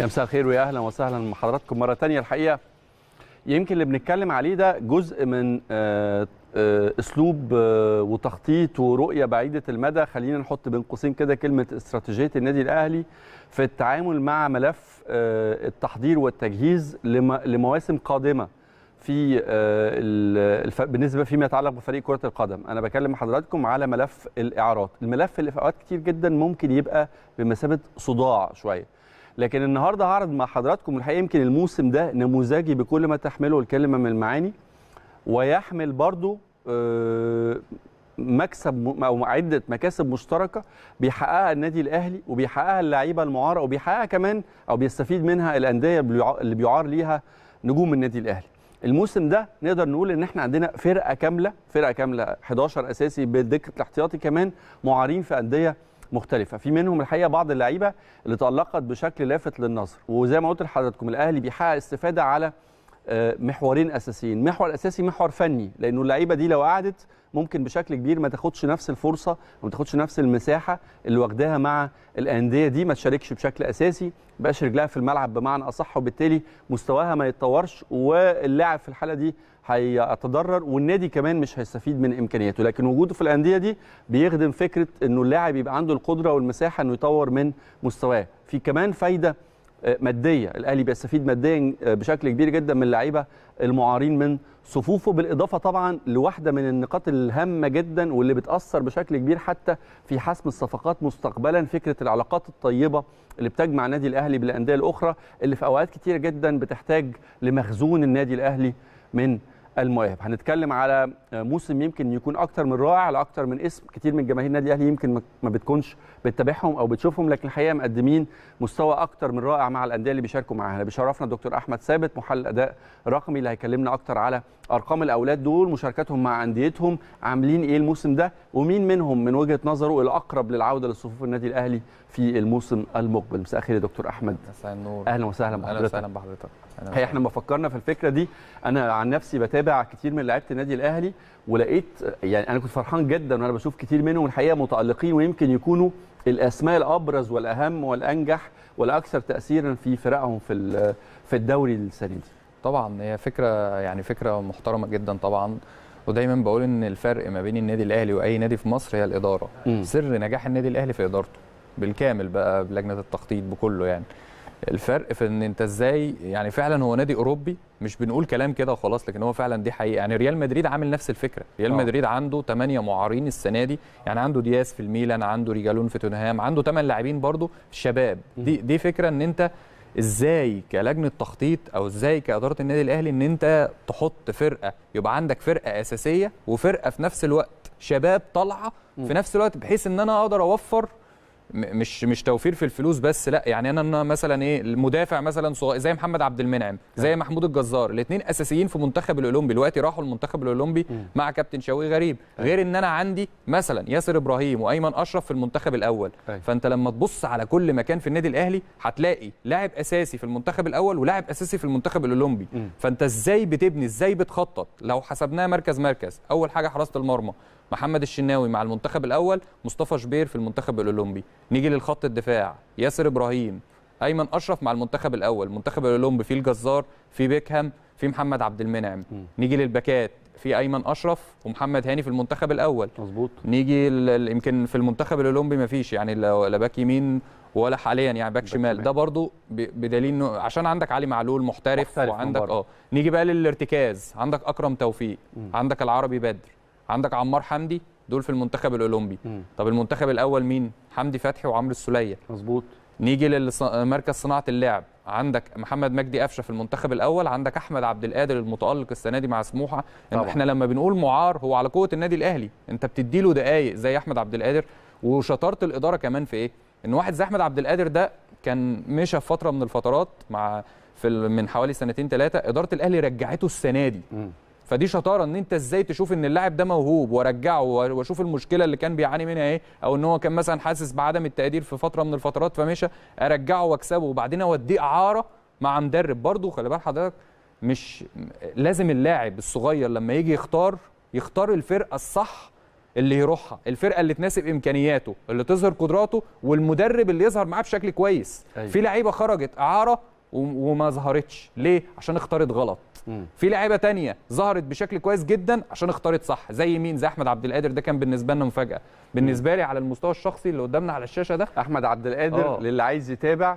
يا مساء الخير ويا اهلا وسهلا بحضراتكم مره تانية الحقيقه يمكن اللي بنتكلم عليه ده جزء من آه، آه، اسلوب آه، وتخطيط ورؤيه بعيده المدى خلينا نحط بين قوسين كده كلمه استراتيجيه النادي الاهلي في التعامل مع ملف التحضير والتجهيز لمواسم قادمه في بالنسبه فيما يتعلق بفريق كره القدم انا بكلم حضراتكم على ملف الاعارات الملف اللي في اوقات كتير جدا ممكن يبقى بمثابه صداع شويه لكن النهارده هعرض مع حضراتكم الحقيقه يمكن الموسم ده نموذجي بكل ما تحمله الكلمه من المعاني ويحمل برضو آه، مكسب او عده مكاسب مشتركه بيحققها النادي الاهلي وبيحققها اللعيبه المعاره وبيحققها كمان او بيستفيد منها الانديه اللي بيعار ليها نجوم النادي الاهلي. الموسم ده نقدر نقول ان احنا عندنا فرقه كامله فرقه كامله 11 اساسي بدكه الاحتياطي كمان معارين في انديه مختلفه في منهم الحقيقه بعض اللعيبه اللي تالقت بشكل لافت للنظر وزي ما قلت لحضراتكم الاهلي بيحقق استفاده على آه، محورين اساسيين محور الاساسي محور فني لانه اللعيبه دي لو قعدت ممكن بشكل كبير ما تاخدش نفس الفرصه وما تاخدش نفس المساحه اللي واخداها مع الانديه دي ما تشاركش بشكل اساسي بقاش رجلها في الملعب بمعنى اصح وبالتالي مستواها ما يتطورش واللاعب في الحاله دي هيتضرر والنادي كمان مش هيستفيد من امكانياته لكن وجوده في الانديه دي بيخدم فكره انه اللاعب يبقى عنده القدره والمساحه انه يطور من مستواه في كمان فايده آه، ماديه الاهلي بيستفيد ماديا آه، بشكل كبير جدا من اللعيبه المعارين من صفوفه بالاضافه طبعا لواحده من النقاط الهامه جدا واللي بتاثر بشكل كبير حتى في حسم الصفقات مستقبلا فكره العلاقات الطيبه اللي بتجمع النادي الاهلي بالانديه الاخرى اللي في اوقات كتيره جدا بتحتاج لمخزون النادي الاهلي من المواهب هنتكلم على موسم يمكن يكون اكتر من رائع لاكتر من اسم كتير من جماهير النادي الاهلي يمكن ما بتكونش بتتابعهم او بتشوفهم لكن الحقيقه مقدمين مستوى اكتر من رائع مع الانديه اللي بيشاركوا معاها بيشرفنا الدكتور احمد ثابت محلل اداء رقمي اللي هيكلمنا اكتر على ارقام الاولاد دول مشاركتهم مع انديتهم عاملين ايه الموسم ده ومين منهم من وجهه نظره الاقرب للعوده لصفوف النادي الاهلي في الموسم المقبل مساء الخير يا دكتور احمد مساء النور اهلا وسهلا بحضرتك اهلا وسهلا بحضرتك هي احنا لما فكرنا في الفكره دي انا عن نفسي بتابع كتير من لعيبه النادي الاهلي ولقيت يعني انا كنت فرحان جدا وانا بشوف كتير منهم الحقيقه متالقين ويمكن يكونوا الاسماء الابرز والاهم والانجح والاكثر تاثيرا في فرقهم في في الدوري السنه دي طبعا هي فكره يعني فكره محترمه جدا طبعا ودايما بقول ان الفرق ما بين النادي الاهلي واي نادي في مصر هي الاداره م. سر نجاح النادي الاهلي في ادارته بالكامل بقى بلجنه التخطيط بكله يعني الفرق في ان انت ازاي يعني فعلا هو نادي اوروبي مش بنقول كلام كده وخلاص لكن هو فعلا دي حقيقه يعني ريال مدريد عامل نفس الفكره ريال آه. مدريد عنده 8 معارين السنه دي يعني عنده دياس في الميلان عنده ريجالون في توتنهام عنده 8 لاعبين برضو شباب دي دي فكره ان انت ازاي كلجنه تخطيط او ازاي كاداره النادي الاهلي ان انت تحط فرقه يبقى عندك فرقه اساسيه وفرقه في نفس الوقت شباب طالعه في نفس الوقت بحيث ان انا اقدر اوفر مش مش توفير في الفلوس بس لا يعني انا مثلا ايه المدافع مثلا زي محمد عبد المنعم زي أيوة. محمود الجزار الاثنين اساسيين في منتخب الاولمبي دلوقتي راحوا المنتخب الاولمبي مع كابتن شوقي غريب أيوة. غير ان انا عندي مثلا ياسر ابراهيم وايمن اشرف في المنتخب الاول أيوة. فانت لما تبص على كل مكان في النادي الاهلي هتلاقي لاعب اساسي في المنتخب الاول ولاعب اساسي في المنتخب الاولمبي فانت ازاي بتبني ازاي بتخطط لو حسبناها مركز مركز اول حاجه حراسه المرمى محمد الشناوي مع المنتخب الاول مصطفى شبير في المنتخب الاولمبي نيجي للخط الدفاع ياسر ابراهيم ايمن اشرف مع المنتخب الاول المنتخب الاولمبي فيه الجزار في بيكهام في محمد عبد المنعم م. نيجي للباكات في ايمن اشرف ومحمد هاني في المنتخب الاول مظبوط نيجي يمكن في المنتخب الاولمبي ما فيش يعني لا باك يمين ولا حاليا يعني باك شمال ده برضو بدليل انه عشان عندك علي معلول محترف, محترف وعندك اه نيجي بقى للارتكاز عندك اكرم توفيق م. عندك العربي بدر عندك عمار حمدي دول في المنتخب الاولمبي مم. طب المنتخب الاول مين حمدي فتحي وعمرو السوليه مظبوط نيجي لمركز صناعه اللعب عندك محمد مجدي قفشه في المنتخب الاول عندك احمد عبد القادر المتالق السنه دي مع سموحه طبعا. احنا لما بنقول معار هو على قوه النادي الاهلي انت بتدي له دقائق زي احمد عبد القادر وشطاره الاداره كمان في ايه ان واحد زي احمد عبد القادر ده كان مشى في فتره من الفترات مع في من حوالي سنتين ثلاثه اداره الاهلي رجعته السنه دي فدي شطاره ان انت ازاي تشوف ان اللاعب ده موهوب وارجعه واشوف المشكله اللي كان بيعاني منها ايه او ان هو كان مثلا حاسس بعدم التقدير في فتره من الفترات فمشى ارجعه واكسبه وبعدين اوديه اعاره مع مدرب برضه خلي بال حضرتك مش لازم اللاعب الصغير لما يجي يختار يختار الفرقه الصح اللي يروحها الفرقه اللي تناسب امكانياته اللي تظهر قدراته والمدرب اللي يظهر معاه بشكل كويس أيوة. في لعيبه خرجت اعاره وما ظهرتش ليه عشان اختارت غلط في لعيبه تانية ظهرت بشكل كويس جدا عشان اختارت صح زي مين زي احمد عبد القادر ده كان بالنسبه لنا مفاجاه بالنسبه لي على المستوى الشخصي اللي قدامنا على الشاشه ده احمد عبد القادر آه. للي عايز يتابع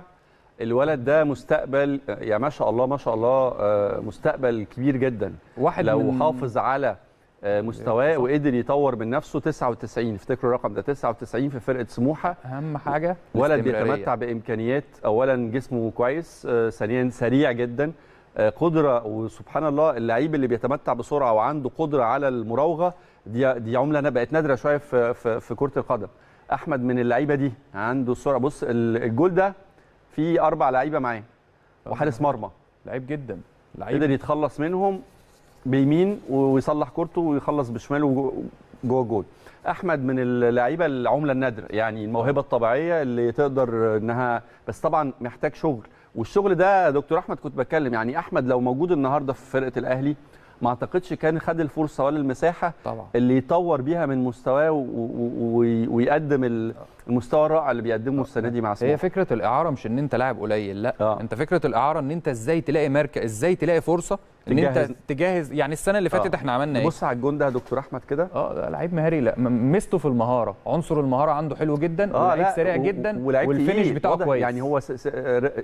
الولد ده مستقبل يا ما شاء الله ما شاء الله آه، مستقبل كبير جدا واحد لو من... حافظ على مستواه وقدر يطور من نفسه 99 افتكروا الرقم ده 99 في فرقه سموحه اهم حاجه ولد بيتمتع بامكانيات اولا جسمه كويس آه، ثانيا سريع جدا آه، قدره وسبحان الله اللعيب اللي بيتمتع بسرعه وعنده قدره على المراوغه دي دي عمله انا بقت نادره شويه في في, في كره القدم احمد من اللعيبه دي عنده السرعه بص الجول ده فيه اربع لعيبه معاه وحارس مرمى لعيب جدا لعيب قدر يتخلص منهم بيمين ويصلح كورته ويخلص بشماله جوه الجول احمد من اللعيبه العمله النادره يعني الموهبه الطبيعيه اللي تقدر انها بس طبعا محتاج شغل والشغل ده دكتور احمد كنت بتكلم يعني احمد لو موجود النهارده في فرقه الاهلي ما اعتقدش كان خد الفرصه ولا المساحه طبعا. اللي يطور بيها من مستواه ويقدم ال... المستوى الرائع اللي بيقدمه السنه دي مع سموحه هي فكره الاعاره مش ان انت لاعب قليل لا آه. انت فكره الاعاره ان انت ازاي تلاقي ماركه ازاي تلاقي فرصه ان تجهز. انت تجهز يعني السنه اللي فاتت آه. احنا عملنا ايه بص على الجون ده يا دكتور احمد كده اه لعيب مهاري لا ميزته في المهاره عنصر المهاره عنده حلو جدا آه ولعيب سريع جدا والفينش بتاعه كويس يعني هو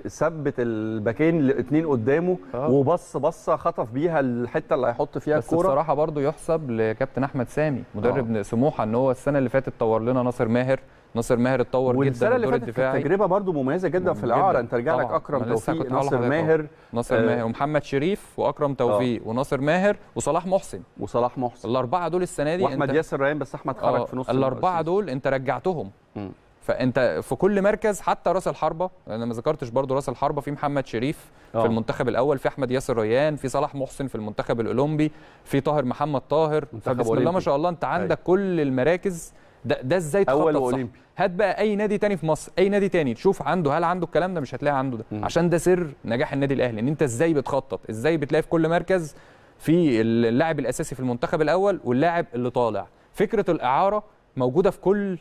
ثبت الباكين الاثنين قدامه آه. وبص بصه خطف بيها الحته اللي هيحط فيها الكوره بس الصراحه برضه يحسب لكابتن احمد سامي مدرب آه. سموحه ان هو السنه اللي فاتت طور لنا ناصر ماهر ناصر ماهر اتطور جدا اللي فاتت الدفاعي تجربه برده مميزه جدا في الاعاره انت رجع لك اكرم توفيق ناصر ماهر ناصر آه ماهر ومحمد شريف واكرم توفيق آه وناصر ماهر وصلاح محسن وصلاح محسن الاربعه دول السنه دي واحمد ياسر ريان بس احمد خرج آه في نص الاربعه دول انت رجعتهم فانت في كل مركز حتى راس الحربه انا ما ذكرتش برضو راس الحربه في محمد شريف أوه. في آه. المنتخب الاول في احمد ياسر ريان في صلاح محسن في المنتخب الاولمبي في طاهر محمد طاهر فبسم الله ما شاء الله انت أيوه. عندك أي. كل المراكز ده, ده ازاي اول اولمبي هات بقى اي نادي تاني في مصر اي نادي تاني تشوف عنده هل عنده الكلام ده مش هتلاقي عنده ده م. عشان ده سر نجاح النادي الاهلي ان انت ازاي بتخطط ازاي بتلاقي في كل مركز في اللاعب الاساسي في المنتخب الاول واللاعب اللي طالع فكره الاعاره موجوده في كل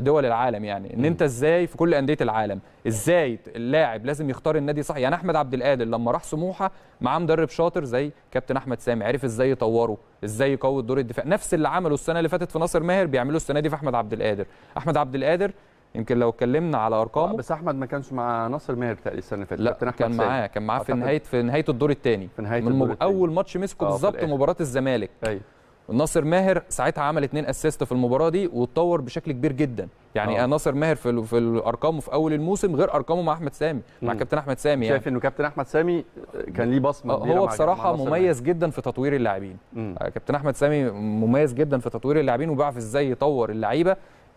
دول العالم يعني ان انت ازاي في كل انديه العالم ازاي اللاعب لازم يختار النادي صح يعني احمد عبد القادر لما راح سموحه معاه مدرب شاطر زي كابتن احمد سامي عرف ازاي يطوره ازاي يقوي دور الدفاع نفس اللي عمله السنه اللي فاتت في ناصر ماهر بيعمله السنه دي في احمد عبد القادر احمد عبد القادر يمكن لو اتكلمنا على ارقامه بس احمد ما كانش مع ناصر ماهر بتاعي السنه اللي فاتت لا كابتن احمد كان معاه كان معاه آه، في نهايه في نهايه الدور الثاني في نهايه الدور التاني. اول ماتش مسكه آه، بالظبط مباراه الزمالك ايوه ناصر ماهر ساعتها عمل اثنين اسيست في المباراه دي واتطور بشكل كبير جدا يعني أوه. ناصر ماهر في في الارقام في اول الموسم غير ارقامه مع احمد سامي مع كابتن احمد سامي يعني شايف انه كابتن احمد سامي كان ليه بصمه آه، كبيره هو بصراحه مميز جدا في تطوير اللاعبين آه، كابتن احمد سامي مميز جدا في تطوير اللاعبين وبيعرف ازاي يطور اللعيبه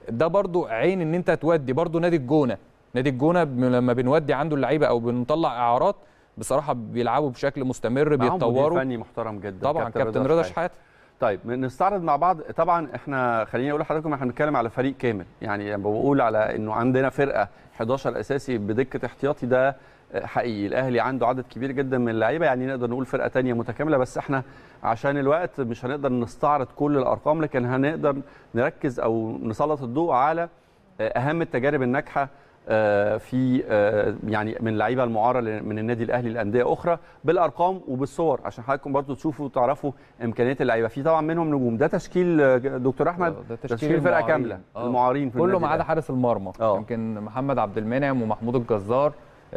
ده برضو عين ان انت تودي برضو نادي الجونه نادي الجونه لما بنودي عنده اللعيبه او بنطلع اعارات بصراحه بيلعبوا بشكل مستمر بيتطوروا فني محترم جدا طبعا كابتن رضا شحاته طيب نستعرض مع بعض طبعا احنا خليني اقول لحضراتكم احنا بنتكلم على فريق كامل يعني بقول على انه عندنا فرقه 11 اساسي بدكه احتياطي ده حقيقي الاهلي عنده عدد كبير جدا من اللعيبه يعني نقدر نقول فرقه ثانيه متكامله بس احنا عشان الوقت مش هنقدر نستعرض كل الارقام لكن هنقدر نركز او نسلط الضوء على اهم التجارب الناجحه آه، في آه، يعني من اللعيبه المعاره من النادي الاهلي لانديه اخرى بالارقام وبالصور عشان حضراتكم برضو تشوفوا وتعرفوا امكانيات اللعيبه في طبعا منهم نجوم ده تشكيل آه، دكتور احمد ده تشكيل, تشكيل فرقه كامله أوه. المعارين في كله ما عدا حارس المرمى يمكن محمد عبد المنعم ومحمود الجزار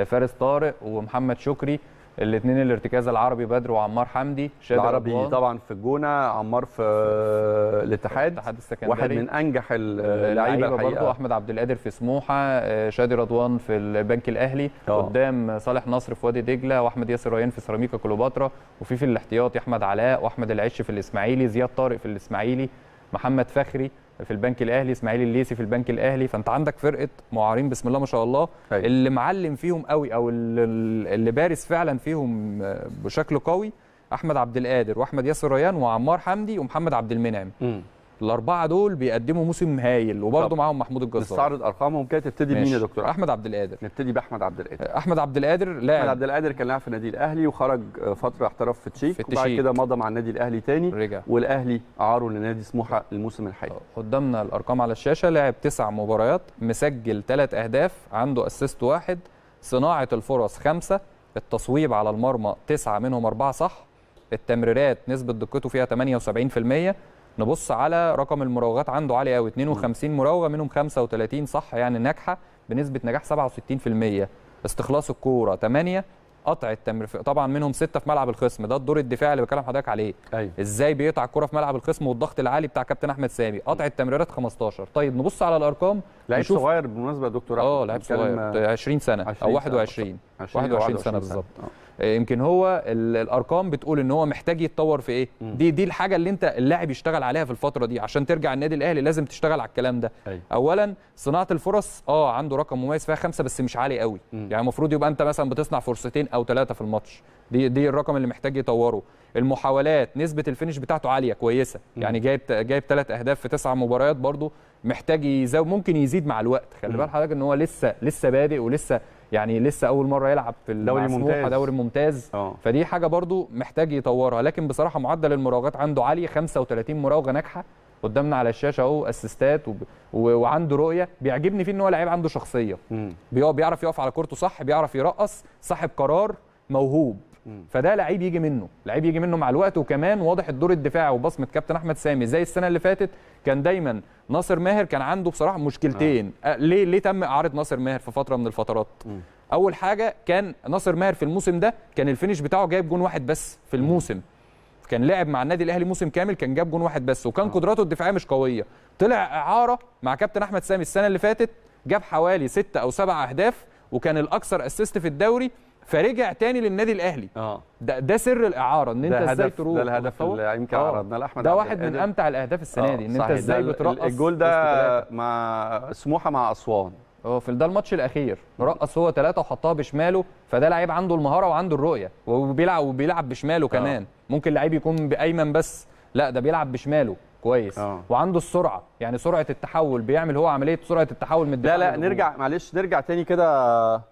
فارس طارق ومحمد شكري الاثنين الارتكاز العربي بدر وعمار حمدي شادي العربي رضوان. طبعا في الجونه عمار في الاتحاد الاتحاد السكندري واحد من انجح آه، اللعيبه برضه احمد عبد القادر في سموحه آه، شادي رضوان في البنك الاهلي أوه. قدام صالح نصر في وادي دجله واحمد ياسر ريان في سيراميكا كليوباترا وفي في الاحتياطي احمد علاء واحمد العش في الاسماعيلي زياد طارق في الاسماعيلي محمد فخري في البنك الاهلي اسماعيل الليسي في البنك الاهلي فانت عندك فرقه معارين بسم الله ما شاء الله هي. أيوة. اللي معلم فيهم قوي او اللي بارز فعلا فيهم آه، بشكل قوي احمد عبد القادر واحمد ياسر ريان وعمار حمدي ومحمد عبد المنعم م. الاربعه دول بيقدموا موسم هايل وبرضه معاهم محمود الجزار نستعرض ارقامهم كده تبتدي بمين يا دكتور احمد عبد القادر نبتدي باحمد عبد القادر أه، احمد عبد القادر لاعب احمد عبد القادر كان لاعب في النادي الاهلي وخرج أه، فتره احترف في تشيك في وبعد كده مضى مع النادي الاهلي تاني رجع والاهلي اعاره لنادي سموحه الموسم الحالي أه، قدامنا الارقام على الشاشه لاعب تسع مباريات مسجل ثلاث اهداف عنده اسيست واحد صناعه الفرص خمسه التصويب على المرمى تسعه منهم اربعه صح التمريرات نسبه دقته فيها 78% نبص على رقم المراوغات عنده عالي قوي 52 مراوغه منهم 35 صح يعني ناجحه بنسبه نجاح 67% استخلاص الكوره 8 قطع التمرير طبعا منهم سته في ملعب الخصم ده الدور الدفاعي اللي بكلم حضرتك عليه أيوة. ازاي بيقطع الكوره في ملعب الخصم والضغط العالي بتاع كابتن احمد سامي قطع التمريرات 15 طيب نبص على الارقام لعيب صغير بالمناسبه يا دكتور اه لعيب صغير 20 سنه 20 او 21 20 21, 21 سنه, سنة بالظبط آه. آه، يمكن هو الارقام بتقول ان هو محتاج يتطور في ايه م. دي دي الحاجه اللي انت اللاعب يشتغل عليها في الفتره دي عشان ترجع النادي الاهلي لازم تشتغل على الكلام ده أي. أيوة. اولا صناعه الفرص اه عنده رقم مميز فيها خمسة بس مش عالي قوي م. يعني المفروض يبقى انت مثلا بتصنع فرصتين او ثلاثه في الماتش دي دي الرقم اللي محتاج يطوره المحاولات نسبه الفينش بتاعته عاليه كويسه م. يعني جايب جايب ثلاث اهداف في تسع مباريات برضو محتاج يزود ممكن يزيد مع الوقت خلي بال حضرتك ان هو لسه لسه بادئ ولسه يعني لسه اول مره يلعب في الدوري الممتاز دوري ممتاز أوه. فدي حاجه برضو محتاج يطورها لكن بصراحه معدل المراوغات عنده عالي 35 مراوغه ناجحه قدامنا على الشاشه اهو اسيستات وب... و... وعنده رؤيه بيعجبني فيه ان هو لعيب عنده شخصيه بي... بيعرف يقف على كورته صح بيعرف يرقص صاحب قرار موهوب فده لعيب يجي منه لعيب يجي منه مع الوقت وكمان واضح الدور الدفاعي وبصمه كابتن احمد سامي زي السنه اللي فاتت كان دايما ناصر ماهر كان عنده بصراحه مشكلتين آه. آه، ليه ليه تم اعاره ناصر ماهر في فتره من الفترات م. اول حاجه كان ناصر ماهر في الموسم ده كان الفينش بتاعه جايب جون واحد بس في الموسم كان لعب مع النادي الاهلي موسم كامل كان جاب جون واحد بس وكان آه. قدراته الدفاعيه مش قويه طلع اعاره مع كابتن احمد سامي السنه اللي فاتت جاب حوالي ستة او سبع اهداف وكان الاكثر اسيست في الدوري فرجع تاني للنادي الاهلي اه ده ده سر الاعاره ان انت ازاي تروح ده الهدف اللي يمكن آه. عرضنا لاحمد ده واحد من امتع الاهداف السنه دي ان انت آه، ازاي بترقص الجول ده مع سموحه مع اسوان اه في ده الماتش الاخير رقص هو ثلاثه وحطها بشماله فده لعيب عنده المهاره وعنده الرؤيه وبيلعب وبيلعب بشماله آه. كمان أوه. ممكن لعيب يكون بايمن بس لا ده بيلعب بشماله كويس أوه. وعنده السرعه يعني سرعه التحول بيعمل هو عمليه سرعه التحول من لا لا نرجع معلش نرجع تاني كده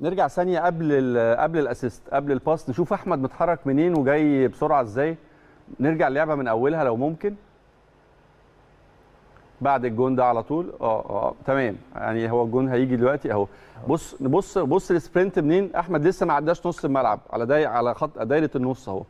نرجع ثانيه قبل قبل الاسيست قبل الباس نشوف احمد متحرك منين وجاي بسرعه ازاي نرجع اللعبه من اولها لو ممكن بعد الجون ده على طول اه اه تمام يعني هو الجون هيجي دلوقتي اهو بص بص بص السبرنت منين احمد لسه ما عداش نص الملعب على داي على خط دايره النص اهو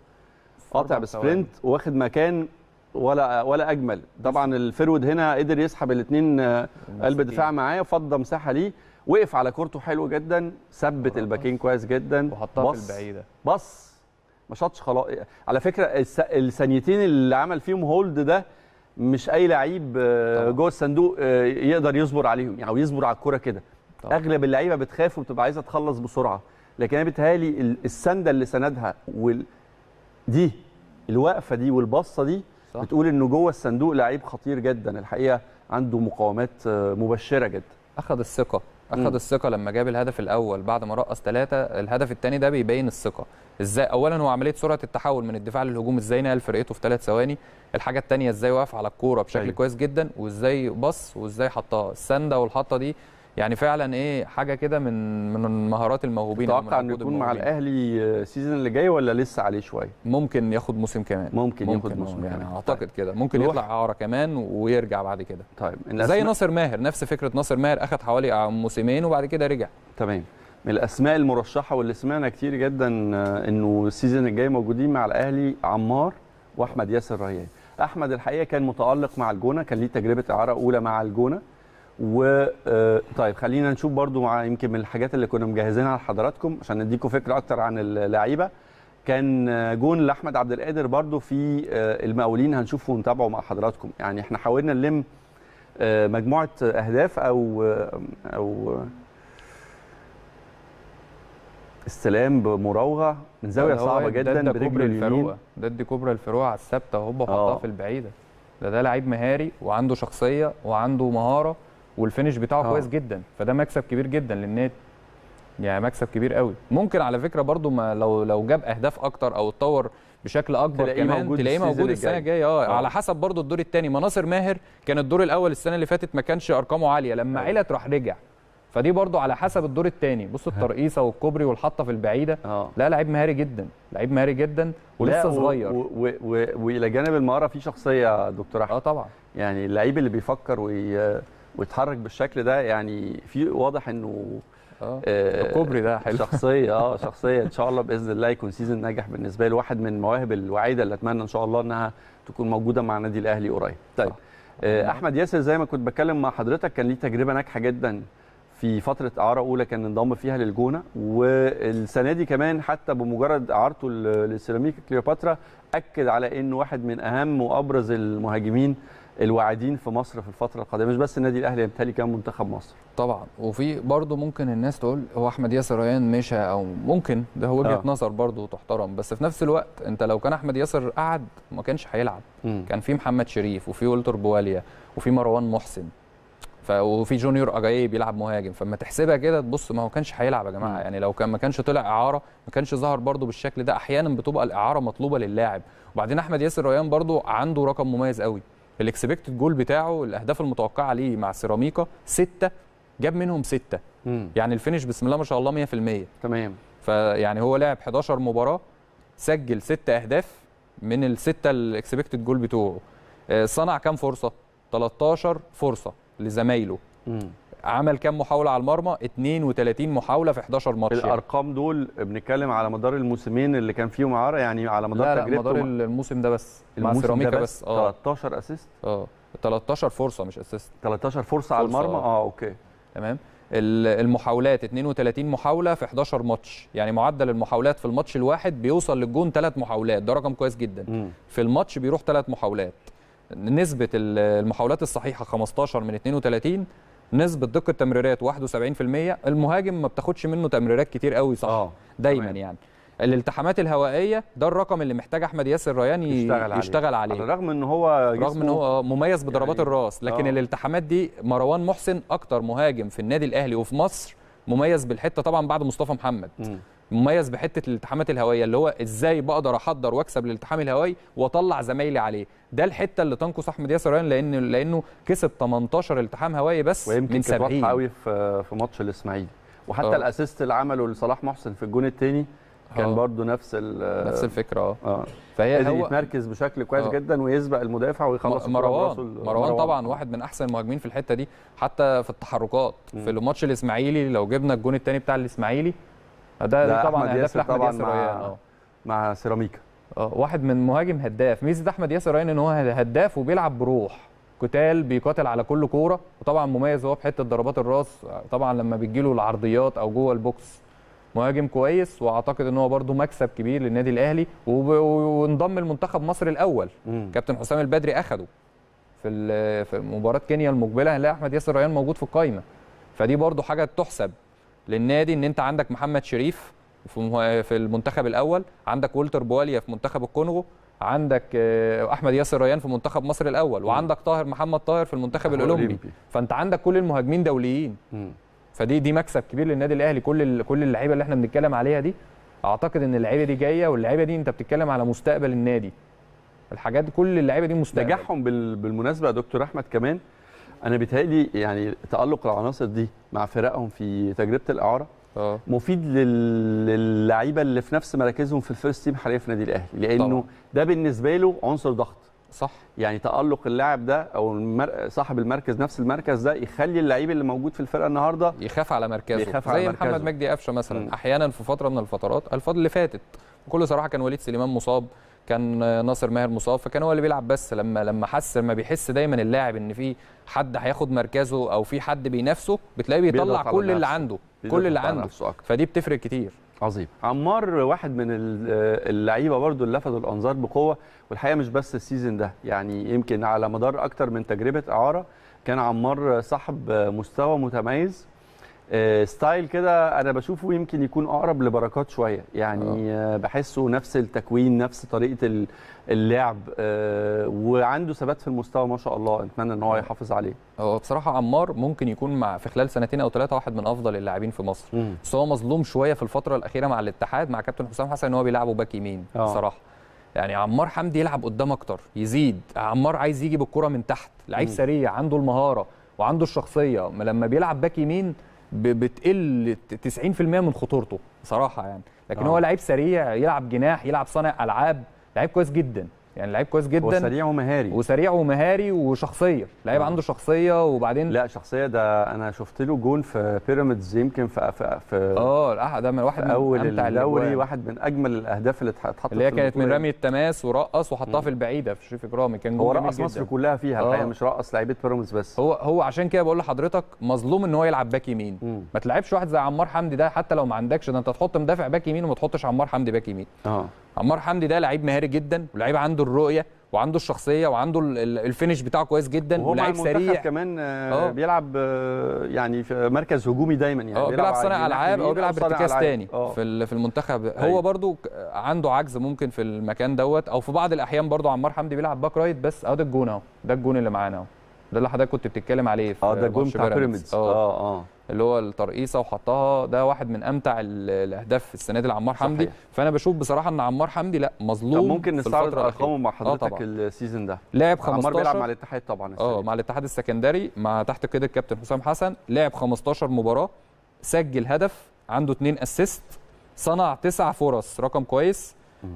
قاطع بسبرنت واخد مكان ولا ولا اجمل طبعا الفرود هنا قدر يسحب الاثنين آه، قلب دفاع معاه فضى مساحه ليه وقف على كورته حلو جدا ثبت الباكين كويس جدا وحطها في البعيده بص ما شاطش خلاص على فكره الثانيتين اللي عمل فيهم هولد ده مش اي لعيب آه، جوه الصندوق آه، يقدر يصبر عليهم يعني او يصبر على الكوره كده اغلب اللعيبه بتخاف وبتبقى عايزه تخلص بسرعه لكن انا بتهيألي السنده اللي سندها وال... دي الوقفه دي والبصه دي صح. بتقول انه جوه الصندوق لعيب خطير جدا الحقيقه عنده مقاومات آه، مبشره جدا اخذ الثقه اخذ الثقه لما جاب الهدف الاول بعد ما رقص ثلاثه الهدف الثاني ده بيبين الثقه ازاي اولا هو عمليه سرعه التحول من الدفاع للهجوم ازاي نقل فرقته في ثلاث ثواني الحاجه الثانيه ازاي وقف على الكوره بشكل أيوه. كويس جدا وازاي بص وازاي حطها السنده والحطه دي يعني فعلا ايه حاجه كده من من مهارات الموهوبين تتوقع انه يكون مع الاهلي السيزون اللي جاي ولا لسه عليه شويه ممكن ياخد موسم كمان ممكن, ممكن ياخد موسم آه، كمان يعني طيب. اعتقد طيب. كده ممكن يطلع اعاره كمان ويرجع بعد كده طيب زي ناصر ماهر نفس فكره ناصر ماهر اخذ حوالي آه، موسمين وبعد كده رجع تمام من الاسماء المرشحه واللي سمعنا كتير جدا آه، انه السيزون الجاي موجودين مع الاهلي عمار واحمد ياسر ريان احمد الحقيقه كان متالق مع الجونه كان ليه تجربه اعاره اولى مع الجونه و آه، طيب خلينا نشوف برضو يمكن من الحاجات اللي كنا مجهزينها لحضراتكم عشان نديكم فكره اكتر عن اللعيبه كان آه، جون لاحمد عبد القادر برضو في آه، المقاولين هنشوفه ونتابعه مع حضراتكم يعني احنا حاولنا نلم مجموعه اهداف او او استلام بمراوغه من زاويه صعبه جدا برجل اليمين ادي كوبرا الفروع على الثابته وهوبا حطها في البعيده ده ده لعيب مهاري وعنده شخصيه وعنده مهاره والفينش بتاعه أوه. كويس آه. جدا فده مكسب كبير جدا للنادي يعني مكسب كبير قوي ممكن على فكره برضو ما لو لو جاب اهداف اكتر او اتطور بشكل اكبر تلاقيه كمان موجود تلاقيه موجود السنه الجايه آه،, اه على حسب برضو الدور الثاني مناصر ماهر كان الدور الاول السنه اللي فاتت ما كانش ارقامه عاليه لما أيوه. علت راح رجع فدي برضو على حسب الدور الثاني بص الترقيصه والكوبري والحطه في البعيده أوه. لا لعيب مهاري جدا لعيب مهاري جدا ولسه صغير والى جانب المهاره في شخصيه دكتور احمد اه طبعا يعني اللعيب اللي بيفكر وي... ويتحرك بالشكل ده يعني في واضح انه اه, آه، الكوبري ده حلو شخصيه اه شخصيه ان شاء الله باذن الله يكون سيزون ناجح بالنسبه له واحد من المواهب الوعيده اللي اتمنى ان شاء الله انها تكون موجوده مع النادي الاهلي قريب طيب آه احمد ياسر زي ما كنت بتكلم مع حضرتك كان ليه تجربه ناجحه جدا في فتره اعاره اولى كان انضم فيها للجونه والسنه دي كمان حتى بمجرد اعارته لسيراميكا كليوباترا اكد على انه واحد من اهم وابرز المهاجمين الواعدين في مصر في الفتره القادمه مش بس النادي الاهلي يمتلك كم منتخب مصر طبعا وفي برضه ممكن الناس تقول هو احمد ياسر ريان مشى او ممكن ده هو وجهه آه. نظر برضه تحترم بس في نفس الوقت انت لو كان احمد ياسر قعد ما كانش هيلعب كان في محمد شريف وفي ولتر بواليا وفي مروان محسن ف... وفي جونيور اجاي بيلعب مهاجم فما تحسبها كده تبص ما هو كانش هيلعب يا جماعه يعني لو كان ما كانش طلع اعاره ما كانش ظهر برضو بالشكل ده احيانا بتبقى الاعاره مطلوبه للاعب وبعدين احمد ياسر ريان برضو عنده رقم مميز قوي الاكسبكتد جول بتاعه الاهداف المتوقعه ليه مع سيراميكا سته جاب منهم سته مم. يعني الفينش بسم الله ما شاء الله 100% تمام فيعني هو لعب 11 مباراه سجل ست اهداف من السته الاكسبكتد جول بتوعه آه، صنع كام فرصه 13 فرصه لزمايله عمل كام محاوله على المرمى 32 محاوله في 11 ماتش يعني. الارقام يعني. دول بنتكلم على مدار الموسمين اللي كان فيهم عاره يعني على مدار لا لا مدار الموسم ده بس الموسم مع سيراميكا بس, بس. آه. 13 اسيست اه 13 فرصه مش اسيست 13 فرصه, فرصة على المرمى اه, آه اوكي تمام المحاولات 32 محاوله في 11 ماتش يعني معدل المحاولات في الماتش الواحد بيوصل للجون 3 محاولات ده رقم كويس جدا م. في الماتش بيروح 3 محاولات نسبه المحاولات الصحيحه 15 من 32 نسبه دقه تمريرات 71% المهاجم ما بتاخدش منه تمريرات كتير قوي صح آه. دايما طبعًا. يعني الالتحامات الهوائيه ده الرقم اللي محتاج احمد ياسر ريان يشتغل, يشتغل عليه. عليه على الرغم ان هو رغم ان هو مميز بضربات يعني الراس لكن آه. الالتحامات دي مروان محسن اكتر مهاجم في النادي الاهلي وفي مصر مميز بالحته طبعا بعد مصطفى محمد م. مميز بحته الالتحامات الهوائيه اللي هو ازاي بقدر احضر واكسب الالتحام الهوائي واطلع زمايلي عليه ده الحته اللي تنقص احمد ياسر ريان لان لانه كسب 18 التحام هوائي بس من 70 ويمكن قوي في في ماتش الاسماعيلي وحتى أوه. الاسيست اللي عمله لصلاح محسن في الجون الثاني كان آه. برضه نفس نفس الفكره اه, آه. فهي هو يتمركز بشكل كويس أوه. جدا ويسبق المدافع ويخلص مروان مروان, مروان طبعا واحد من احسن المهاجمين في الحته دي حتى في التحركات م. في الماتش الاسماعيلي لو جبنا الجون الثاني بتاع الاسماعيلي ده, ده طبعا اهداف لاحمد ياسر ريان مع سيراميكا اه واحد من مهاجم هداف ميزه احمد ياسر ريان ان هو هداف وبيلعب بروح قتال بيقاتل على كل كوره وطبعا مميز هو بحته ضربات الراس آه، طبعا لما بتجيله العرضيات او جوه البوكس مهاجم كويس واعتقد ان هو برده مكسب كبير للنادي الاهلي وانضم لمنتخب مصر الاول مم. كابتن حسام البدري اخده في في مباراه كينيا المقبله هنلاقي احمد ياسر ريان موجود في القايمه فدي برده حاجه تحسب للنادي ان انت عندك محمد شريف في المنتخب الاول عندك ولتر بواليا في منتخب الكونغو عندك آه، احمد ياسر ريان في منتخب مصر الاول وعندك طاهر محمد طاهر في المنتخب الاولمبي فانت عندك كل المهاجمين دوليين فدي دي مكسب كبير للنادي الاهلي كل كل اللعيبه اللي احنا بنتكلم عليها دي اعتقد ان اللعيبه دي جايه واللعيبه دي انت بتتكلم على مستقبل النادي الحاجات دي كل اللعيبه دي مستقبل نجاحهم بالمناسبه يا دكتور احمد كمان انا بيتهيألي يعني تألق العناصر دي مع فرقهم في تجربه الاعاره أوه. مفيد للعيبه اللي في نفس مراكزهم في الفيرست تيم حاليا في النادي الاهلي لانه طبعا. ده بالنسبه له عنصر ضغط صح يعني تالق اللاعب ده او المر... صاحب المركز نفس المركز ده يخلي اللعيب اللي موجود في الفرقه النهارده يخاف على مركزه يخاف زي على مركزه. محمد مجدي قفشه مثلا م. احيانا في فتره من الفترات الفتره اللي فاتت بكل صراحه كان وليد سليمان مصاب كان ناصر ماهر مصاب فكان هو اللي بيلعب بس لما لما حس لما بيحس دايما اللاعب ان في حد هياخد مركزه او في حد بينافسه بتلاقيه بيطلع كل اللي عنده كل اللي عنده فدي بتفرق كتير عظيم عمار واحد من اللعيبه برضو اللي لفتوا الانظار بقوه والحقيقه مش بس السيزون ده يعني يمكن على مدار اكتر من تجربه اعاره كان عمار صاحب مستوى متميز آه، ستايل كده انا بشوفه يمكن يكون اقرب لبركات شويه يعني آه. آه، بحسه نفس التكوين نفس طريقه اللعب آه، وعنده ثبات في المستوى ما شاء الله نتمنى ان هو يحافظ عليه هو بصراحه عمار ممكن يكون مع في خلال سنتين او ثلاثه واحد من افضل اللاعبين في مصر بس هو مظلوم شويه في الفتره الاخيره مع الاتحاد مع كابتن حسام حسن ان هو بيلعبه باك يمين آه. بصراحه يعني عمار حمدي يلعب قدام اكتر يزيد عمار عايز يجي بالكره من تحت لعيب سريع عنده المهاره وعنده الشخصيه لما بيلعب باك يمين بتقل 90% من خطورته بصراحه يعني لكن آه. هو لعيب سريع يلعب جناح يلعب صانع العاب لعيب كويس جدا يعني لعيب كويس جدا وسريع ومهاري وسريع ومهاري وشخصيه لعيب عنده شخصيه وبعدين لا شخصيه ده انا شفت له جون في بيراميدز يمكن في في, في اه ده من واحد من اول الدوري واحد من اجمل الاهداف اللي اتحطت اللي هي كانت من رمي التماس ورقص وحطها في البعيده في شريف اكرامي كان جون هو رقص مصر كلها فيها الحقيقه آه. مش رقص لعيبه بيراميدز بس هو هو عشان كده بقول لحضرتك مظلوم ان هو يلعب باك يمين ما تلعبش واحد زي عمار حمدي ده حتى لو ما عندكش ده انت تحط مدافع باك يمين وما تحطش عمار حمدي باك يمين اه عمار حمدي ده لعيب مهاري جدا ولعيب عنده الرؤيه وعنده الشخصيه وعنده الفينش بتاعه كويس جدا ولعيب سريع كمان أوه. آه. بيلعب آه، يعني في مركز هجومي دايما يعني أوه. بيلعب صانع العاب او آه، بيلعب ارتكاز تاني في في المنتخب هو أي. طيب. برضو عنده عجز ممكن في المكان دوت او في بعض الاحيان برضو عمار حمدي بيلعب باك رايت بس اهو ده الجون اهو ده الجون اللي معانا اهو ده اللي حضرتك كنت بتتكلم عليه في اه ده الجون بتاع بيراميدز اه اه اللي هو الترقيصه وحطها ده واحد من امتع الاهداف السنه دي لعمار حمدي فانا بشوف بصراحه ان عمار حمدي لا مظلوم طب ممكن نستعرض ارقامه مع آه حضرتك آه السيزون ده لعب 15 عمار بيلعب مع الاتحاد طبعا اه مع الاتحاد السكندري مع تحت قيد الكابتن حسام حسن لعب 15 مباراه سجل هدف عنده 2 اسيست صنع 9 فرص رقم كويس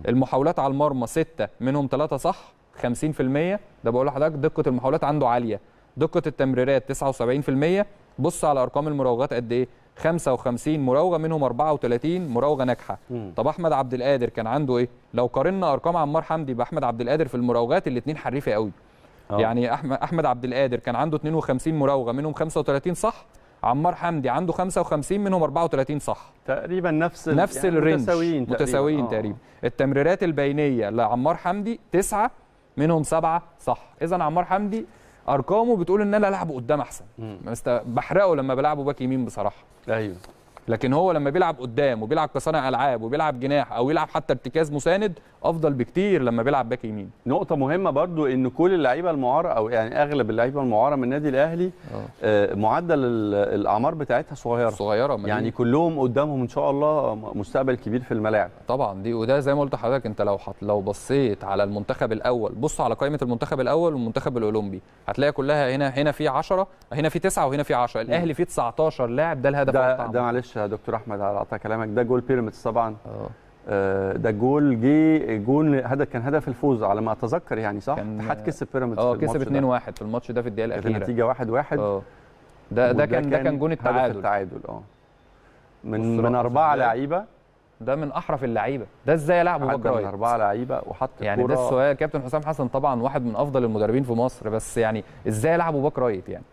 المحاولات على المرمى 6 منهم 3 صح 50% ده بقول لحضرتك دقه المحاولات عنده عاليه دقه التمريرات 79% بص على ارقام المراوغات قد ايه 55 مراوغه منهم 34 مراوغه ناجحه طب احمد عبد القادر كان عنده ايه لو قارنا ارقام عمار حمدي باحمد عبد القادر في المراوغات الاثنين حريفه قوي أوه. يعني احمد احمد عبد القادر كان عنده 52 مراوغه منهم 35 صح عمار حمدي عنده 55 منهم 34 صح تقريبا نفس نفس يعني الرينج متساويين تقريبا, متساويين آه. تقريبا. التمريرات البينيه لعمار حمدي 9 منهم 7 صح اذا عمار حمدي ارقامه بتقول ان انا العب قدام احسن بحرقه لما بلعبه باك يمين بصراحه ايوه لكن هو لما بيلعب قدام وبيلعب كصانع العاب وبيلعب جناح او يلعب حتى ارتكاز مساند افضل بكتير لما بيلعب باك يمين نقطه مهمه برضو ان كل اللعيبه المعاره او يعني اغلب اللعيبه المعاره من النادي الاهلي آه, آه، معدل الاعمار بتاعتها صغيره صغيره مليم. يعني كلهم قدامهم ان شاء الله مستقبل كبير في الملاعب طبعا دي وده زي ما قلت لحضرتك انت لو حط لو بصيت على المنتخب الاول بص على قائمه المنتخب الاول والمنتخب الاولمبي هتلاقي كلها هنا هنا في 10 هنا في 9 وهنا في 10 الاهلي فيه 19 لاعب ده الهدف ده, ده معلش يا دكتور احمد على قطع كلامك ده جول بيراميدز طبعا آه. اه ده جول جه جول هدف كان هدف الفوز على ما اتذكر يعني صح؟ اتحاد كسب بيراميدز اه كسب 2-1 في الماتش ده في الدقيقه الاخيره النتيجه 1-1 اه ده ده كان ده كان جون التعادل هدف التعادل اه من من اربعه لعيبه ده من احرف اللعيبه ده ازاي لعبه بكره من اربعه لعيبه وحط يعني ده السؤال كابتن حسام حسن طبعا واحد من افضل المدربين في مصر بس يعني ازاي لعبه بكره رايت يعني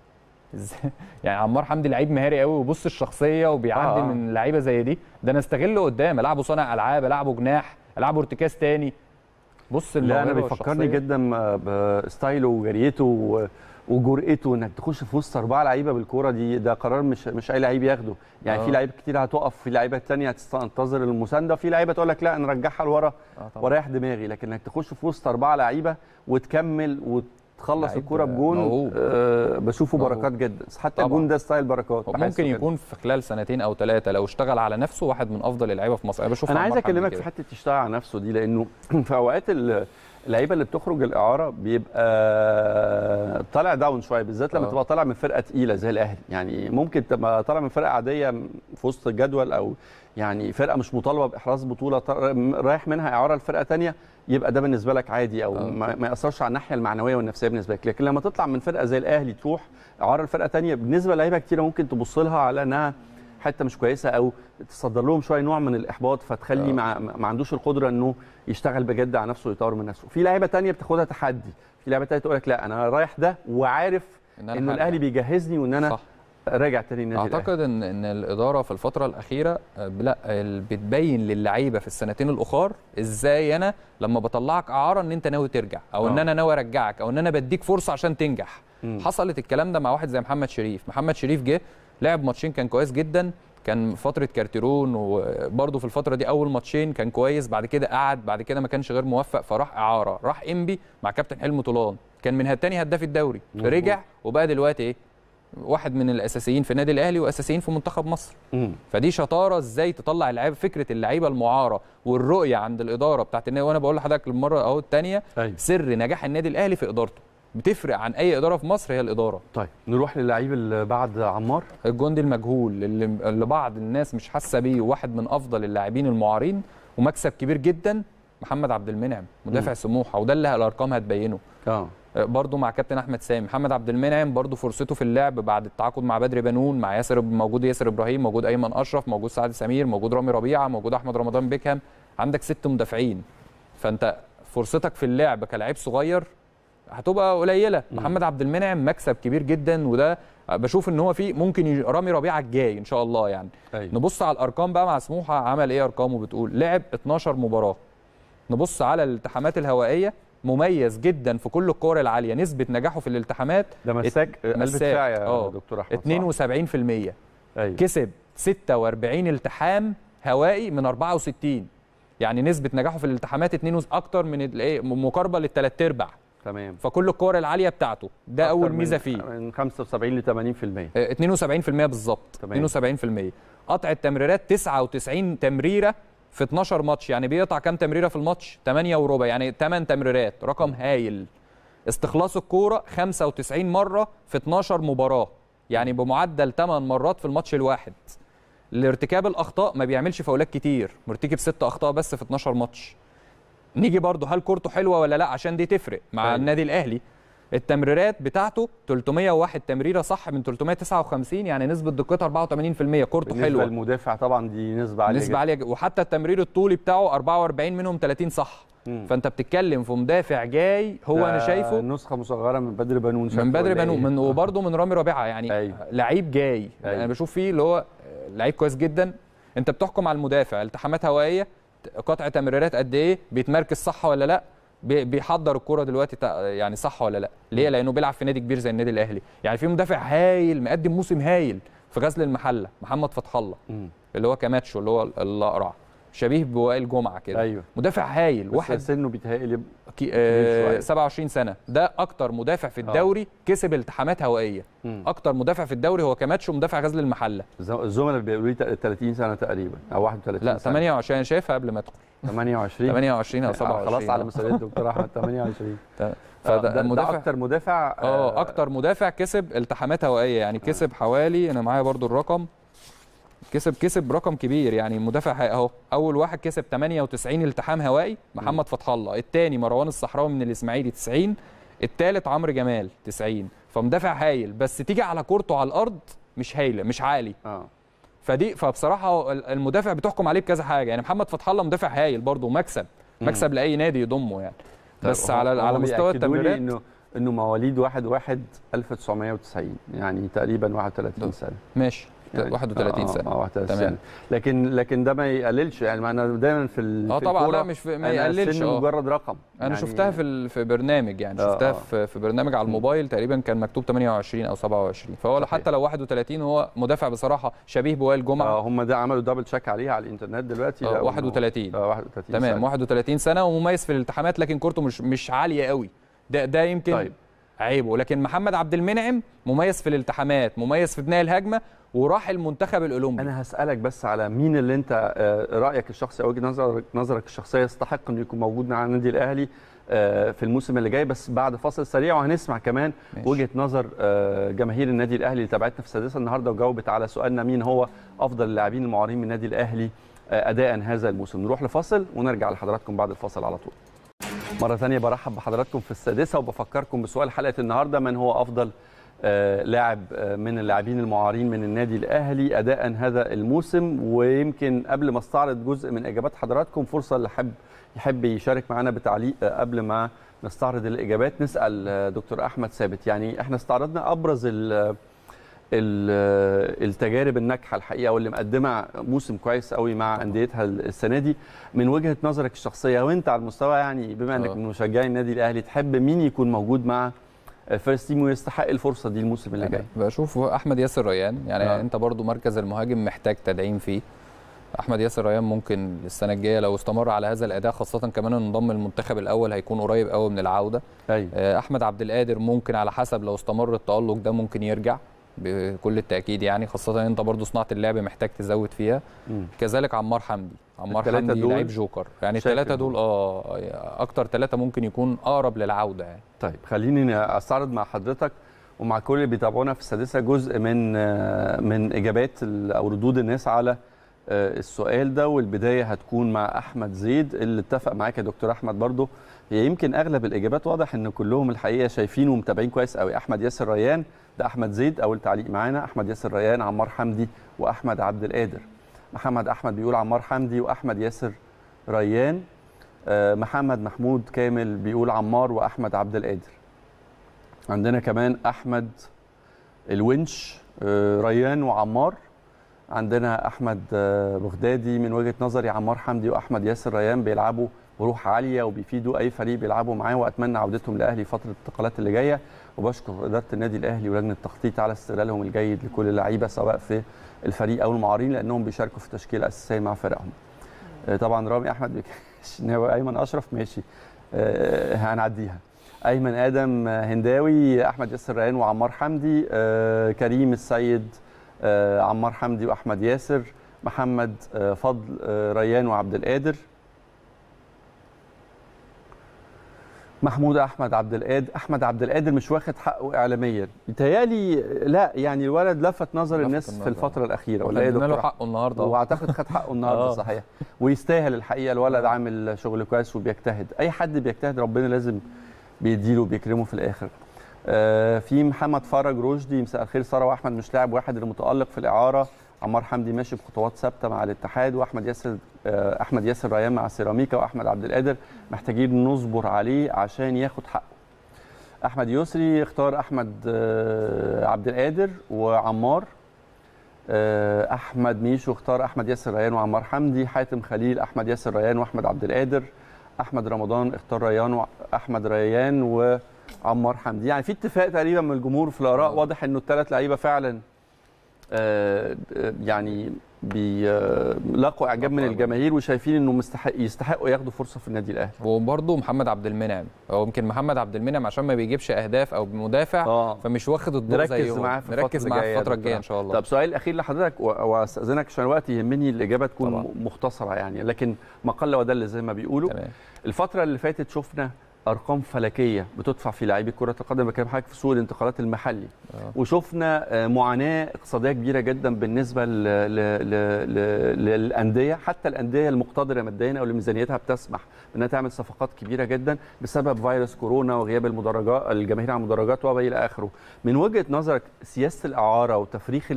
يعني عمار حمدي لعيب مهاري قوي وبص الشخصيه وبيعدي آه. من لعيبه زي دي ده انا استغله قدام العبه صانع العاب العبه جناح العبه ارتكاز تاني بص لا انا بيفكرني جدا بستايله وجريته وجرأته انك تخش في وسط اربعه لعيبه بالكوره دي ده قرار مش مش اي لعيب ياخده يعني أوه. في آه. لعيبه كتير هتقف في لعيبه تانية هتنتظر المسانده في لعيبه تقول لك لا نرجعها لورا آه، ورايح دماغي لكن انك تخش في وسط اربعه لعيبه وتكمل وت تخلص الكوره بجون آه بشوفه بركات جدا حتى طبعا. الجون ده ستايل بركات ممكن يكون في خلال سنتين او ثلاثه لو اشتغل على نفسه واحد من افضل اللعيبه في مصر انا بشوف انا عايز اكلمك في حته تشتغل على نفسه دي لانه في اوقات اللعيبه اللي بتخرج الاعاره بيبقى طالع داون شويه بالذات لما أوه. تبقى طالع من فرقه تقيله زي الاهلي يعني ممكن تبقى طالع من فرقه عاديه في وسط الجدول او يعني فرقه مش مطالبه باحراز بطوله رايح منها اعاره لفرقه ثانيه يبقى ده بالنسبه لك عادي او آه. ما, ياثرش على الناحيه المعنويه والنفسيه بالنسبه لك لكن لما تطلع من فرقه زي الاهلي تروح عار الفرقه ثانيه بالنسبه لعيبه كتير ممكن تبص لها على انها حته مش كويسه او تصدر لهم شويه نوع من الاحباط فتخلي آه. ما, ما عندوش القدره انه يشتغل بجد على نفسه ويطور من نفسه في لعيبه تانية بتاخدها تحدي في لعيبه تانية تقول لك لا انا رايح ده وعارف ان, إن الاهلي بيجهزني وان انا صح. راجع تاني النادي اعتقد ان ان الاداره في الفتره الاخيره آه، لا بتبين للعيبه في السنتين الاخر ازاي انا لما بطلعك اعاره ان انت ناوي ترجع او أوه. ان آه. انا ناوي ارجعك او ان انا بديك فرصه عشان تنجح م. حصلت الكلام ده مع واحد زي محمد شريف محمد شريف جه لعب ماتشين كان كويس جدا كان فتره كارتيرون وبرده في الفتره دي اول ماتشين كان كويس بعد كده قعد بعد كده ما كانش غير موفق فراح اعاره راح انبي مع كابتن حلمي طولان كان من تاني هداف الدوري رجع وبقى دلوقتي ايه واحد من الاساسيين في النادي الاهلي واساسيين في منتخب مصر مم. فدي شطاره ازاي تطلع اللعيبه فكره اللعيبه المعاره والرؤيه عند الاداره بتاعت النادي وانا بقول لحضرتك المره اهو الثانيه أيوة. سر نجاح النادي الاهلي في ادارته بتفرق عن اي اداره في مصر هي الاداره طيب نروح للعيب اللي بعد عمار الجندي المجهول اللي, اللي بعض الناس مش حاسه بيه واحد من افضل اللاعبين المعارين ومكسب كبير جدا محمد عبد المنعم مدافع مم. سموحه وده اللي الارقام هتبينه اه آه، برضه مع كابتن احمد سامي محمد عبد المنعم برضه فرصته في اللعب بعد التعاقد مع بدر بنون مع ياسر موجود ياسر ابراهيم موجود ايمن اشرف موجود سعد سمير موجود رامي ربيعه موجود احمد رمضان بيكهام عندك ست مدافعين فانت فرصتك في اللعب كلاعب صغير هتبقى قليله م. محمد عبد المنعم مكسب كبير جدا وده بشوف ان هو في ممكن رامي ربيعه الجاي ان شاء الله يعني أيوة. نبص على الارقام بقى مع سموحه عمل ايه ارقامه بتقول لعب 12 مباراه نبص على الالتحامات الهوائيه مميز جدا في كل الكور العاليه نسبه نجاحه في الالتحامات ده مساك قلب دفاع يا آه. دكتور احمد 72% أيوه. كسب 46 التحام هوائي من 64 يعني نسبه نجاحه في الالتحامات 2 اكتر من الايه مقاربه للثلاث ارباع تمام فكل الكور العاليه بتاعته ده اول ميزه فيه من 75 ل 80% 72% اه، بالظبط 72% قطع التمريرات 99 تمريره في 12 ماتش يعني بيقطع كام تمريره في الماتش 8 وربع يعني 8 تمريرات رقم هايل استخلاص الكوره 95 مره في 12 مباراه يعني بمعدل 8 مرات في الماتش الواحد لارتكاب الاخطاء ما بيعملش فاولات كتير مرتكب 6 اخطاء بس في 12 ماتش نيجي برضه هل كورته حلوه ولا لا عشان دي تفرق مع طيب. النادي الاهلي التمريرات بتاعته 301 تمريره صح من 359 يعني نسبه دقتها 84% كورته حلوه بالنسبه للمدافع طبعا دي نسبه عاليه نسبه عاليه وحتى التمرير الطولي بتاعه 44 منهم 30 صح مم. فانت بتتكلم في مدافع جاي هو انا شايفه نسخه مصغره من بدر بنون من بدر بنون إيه؟ من آه. وبرده من رامي ربيعه يعني أيوه. لعيب جاي أيوه. انا بشوف فيه اللي هو لعيب كويس جدا انت بتحكم على المدافع التحامات هوائيه قطع تمريرات قد ايه بيتمركز صح ولا لا بيحضر الكره دلوقتي يعني صح ولا لا ليه لانه بيلعب في نادي كبير زي النادي الاهلي يعني في مدافع هايل مقدم موسم هايل في غزل المحله محمد فتح الله اللي هو كماتشو اللي هو الاقرع شبيه بوائل جمعه كده أيوة. مدافع هايل واحد سنه بيتهيألي آه 27 سنه ده اكتر مدافع في آه. الدوري أوه. كسب التحامات هوائيه مم. اكتر مدافع في الدوري هو كماتشو مدافع غزل المحله الزملاء بيقولوا لي 30 سنه تقريبا او 31 لا 28 انا شايفها قبل ما ادخل 28 28 او 27 آه، خلاص على مسؤوليه الدكتور احمد 28 آه، فده مدافع اكتر مدافع اه اكتر مدافع كسب التحامات هوائيه يعني كسب حوالي انا معايا برضو الرقم كسب كسب رقم كبير يعني مدافع اهو اول واحد كسب 98 التحام هوائي محمد فتح الله الثاني مروان الصحراوي من الاسماعيلي 90 الثالث عمرو جمال 90 فمدافع هايل بس تيجي على كورته على الارض مش هايله مش عالي اه فدي فبصراحه المدافع بتحكم عليه بكذا حاجه يعني محمد فتح الله مدافع هايل برضه مكسب مكسب لاي نادي يضمه يعني طيب، بس على على مستوى التمريرات انه انه مواليد 1 1 1990 يعني تقريبا 31 طيب. سنه ماشي يعني 31 سنه آه تمام لكن لكن ده ما يقللش يعني انا دايما في اه طبعا لا مش في ما يقللش اه مجرد رقم انا يعني شفتها في في برنامج يعني آه شفتها آه في برنامج على الموبايل تقريبا كان مكتوب 28 او 27 فهو صحيح. حتى لو 31 هو مدافع بصراحه شبيه بوائل جمعه آه هم ده عملوا دبل تشيك عليه على الانترنت دلوقتي آه 31 اه 31 تمام سنة. 31 سنه ومميز في الالتحامات لكن كورته مش مش عاليه قوي ده ده يمكن طيب. عيبه لكن محمد عبد المنعم مميز في الالتحامات مميز في بناء الهجمه وراح المنتخب الاولمبي انا هسالك بس على مين اللي انت آه، رايك الشخصي او وجهه نظرك نظرك الشخصيه يستحق انه يكون موجود مع النادي الاهلي آه، في الموسم اللي جاي بس بعد فاصل سريع وهنسمع كمان ماشي. وجهه نظر آه، جماهير النادي الاهلي اللي تابعتنا في السادسه النهارده وجاوبت على سؤالنا مين هو افضل اللاعبين المعارين من النادي الاهلي اداء هذا الموسم نروح لفاصل ونرجع لحضراتكم بعد الفاصل على طول مرة ثانية برحب بحضراتكم في السادسة وبفكركم بسؤال حلقة النهاردة من هو أفضل آه، لاعب آه، من اللاعبين المعارين من النادي الاهلي اداء هذا الموسم ويمكن قبل ما استعرض جزء من اجابات حضراتكم فرصه اللي حب يحب يشارك معنا بتعليق آه، قبل ما نستعرض الاجابات نسال دكتور احمد ثابت يعني احنا استعرضنا ابرز ال التجارب الناجحه الحقيقه واللي مقدمه موسم كويس قوي مع انديتها السنه دي من وجهه نظرك الشخصيه وانت على المستوى يعني بما انك من مشجعي النادي الاهلي تحب مين يكون موجود مع فلسطين يستحق الفرصه دي الموسم اللي جاي بشوف احمد ياسر ريان يعني آه. انت برضو مركز المهاجم محتاج تدعيم فيه احمد ياسر ريان ممكن السنه الجايه لو استمر على هذا الاداء خاصه كمان انضم المنتخب الاول هيكون قريب قوي من العوده أيوة. آه، احمد عبد القادر ممكن على حسب لو استمر التالق ده ممكن يرجع بكل التاكيد يعني خاصه انت برضه صناعه اللعب محتاج تزود فيها مم. كذلك عمار حمدي عمار حمدي لعيب جوكر يعني الثلاثه دول اه اكتر ثلاثه ممكن يكون اقرب للعوده يعني طيب خليني استعرض مع حضرتك ومع كل اللي بيتابعونا في السادسه جزء من من اجابات او ردود الناس على آه، السؤال ده والبدايه هتكون مع احمد زيد اللي اتفق معاك يا دكتور احمد برضه هي يمكن اغلب الاجابات واضح ان كلهم الحقيقه شايفين ومتابعين كويس قوي احمد ياسر ريان ده احمد زيد اول تعليق معانا احمد ياسر ريان عمار حمدي واحمد عبد القادر محمد احمد بيقول عمار حمدي واحمد ياسر ريان آه، محمد محمود كامل بيقول عمار واحمد عبد القادر عندنا كمان احمد الونش آه، ريان وعمار عندنا احمد آه، بغدادي من وجهه نظري عمار حمدي واحمد ياسر ريان بيلعبوا وروح عاليه وبيفيدوا اي فريق بيلعبوا معاه واتمنى عودتهم لاهلي فتره الانتقالات اللي جايه وبشكر اداره النادي الاهلي ولجنه التخطيط على استغلالهم الجيد لكل اللعيبه سواء في الفريق او المعارين لانهم بيشاركوا في التشكيلة الأساسية مع فرقهم. آه، طبعا رامي احمد ناوي ايمن اشرف ماشي آه، هنعديها. ايمن ادم آه، هنداوي احمد ياسر ريان وعمار حمدي كريم السيد عمار حمدي واحمد ياسر محمد فضل ريان وعبد القادر محمود احمد عبد القادر احمد عبد القادر مش واخد حقه اعلاميا بيتهيالي لا يعني الولد لفت نظر الناس في الفتره الاخيره ولا ايه له حقه النهارده واعتقد خد حقه النهارده آه. صحيح ويستاهل الحقيقه الولد عامل شغل كويس وبيجتهد اي حد بيجتهد ربنا لازم بيديله وبيكرمه في الاخر آه في محمد فرج رشدي مساء الخير ساره واحمد مش لاعب واحد اللي متالق في الاعاره عمار حمدي ماشي بخطوات ثابته مع الاتحاد واحمد ياسر آه، احمد ياسر ريان مع سيراميكا واحمد عبد القادر محتاجين نصبر عليه عشان ياخد حقه احمد يسري اختار احمد آه، عبد القادر وعمار آه، احمد ميشو اختار احمد ياسر ريان وعمار حمدي حاتم خليل احمد ياسر ريان واحمد عبد القادر احمد رمضان اختار ريان واحمد ريان وعمار حمدي يعني في اتفاق تقريبا من الجمهور في الاراء واضح انه الثلاث لعيبه فعلا يعني بيلاقوا آه، اعجاب من الجماهير وشايفين انه مستحق يستحقوا ياخدوا فرصه في النادي الاهلي وبرده محمد عبد المنعم هو يمكن محمد عبد المنعم عشان ما بيجيبش اهداف او مدافع آه. فمش واخد الدور زيهم معاه في نركز معاه في الفتره الجايه ان شاء الله طب سؤال اخير لحضرتك واستاذنك عشان الوقت يهمني الاجابه تكون طبعا. مختصره يعني لكن ما قل ودل زي ما بيقولوا تمام. الفتره اللي فاتت شفنا ارقام فلكيه بتدفع في لاعبي كره القدم بكلم حضرتك في سوق الانتقالات المحلي آه. وشفنا آه، معاناه اقتصاديه كبيره جدا بالنسبه للانديه حتى الانديه المقتدره ماديا او اللي ميزانيتها بتسمح انها تعمل صفقات كبيره جدا بسبب فيروس كورونا وغياب المدرجات الجماهير عن المدرجات وما الى اخره من وجهه نظرك سياسه الاعاره وتفريخ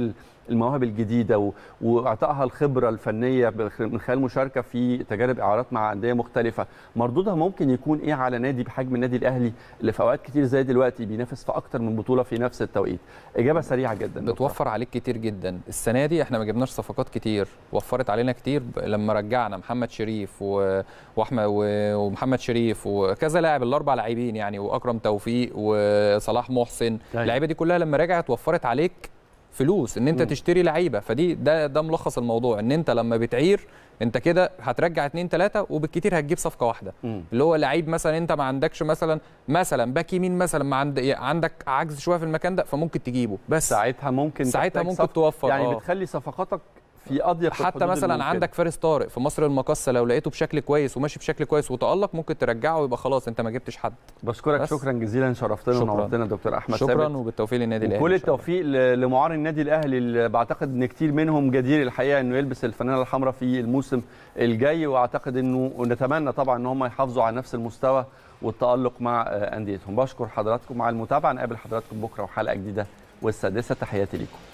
المواهب الجديده واعطائها الخبره الفنيه من خلال مشاركه في تجارب اعارات مع انديه مختلفه مردودها ممكن يكون ايه على نادي بحجم النادي الاهلي اللي في اوقات كتير زي دلوقتي بينافس في اكتر من بطوله في نفس التوقيت اجابه سريعه جدا بتوفر عليك كتير جدا السنه دي احنا ما جبناش صفقات كتير وفرت علينا كتير لما رجعنا محمد شريف و... واحمد ومحمد شريف وكذا لاعب الاربع لاعبين يعني واكرم توفيق وصلاح محسن طيب. اللعيبه دي كلها لما رجعت وفرت عليك فلوس ان انت م. تشتري لعيبه فدي ده ده ملخص الموضوع ان انت لما بتعير انت كده هترجع اتنين تلاته وبالكتير هتجيب صفقه واحده م. اللي هو لعيب مثلا انت ما عندكش مثلا مثلا باك يمين مثلا ما عند عندك عجز شويه في المكان ده فممكن تجيبه بس ساعتها ممكن ساعتها ممكن صف... توفر يعني آه. بتخلي صفقاتك في اضيق حتى مثلا الممكن. عندك فارس طارق في مصر المقاصه لو لقيته بشكل كويس وماشي بشكل كويس وتالق ممكن ترجعه ويبقى خلاص انت ما جبتش حد بشكرك بس. شكرا جزيلا شرفتنا ونورتنا دكتور احمد شكرا ثابت شكرا وبالتوفيق للنادي الاهلي كل التوفيق لمعار النادي الاهلي اللي بعتقد ان كتير منهم جدير الحقيقه انه يلبس الفانيله الحمراء في الموسم الجاي واعتقد انه نتمنى طبعا ان هم يحافظوا على نفس المستوى والتالق مع آه، انديتهم بشكر حضراتكم على المتابعه نقابل حضراتكم بكره وحلقه جديده والسادسه تحياتي ليكم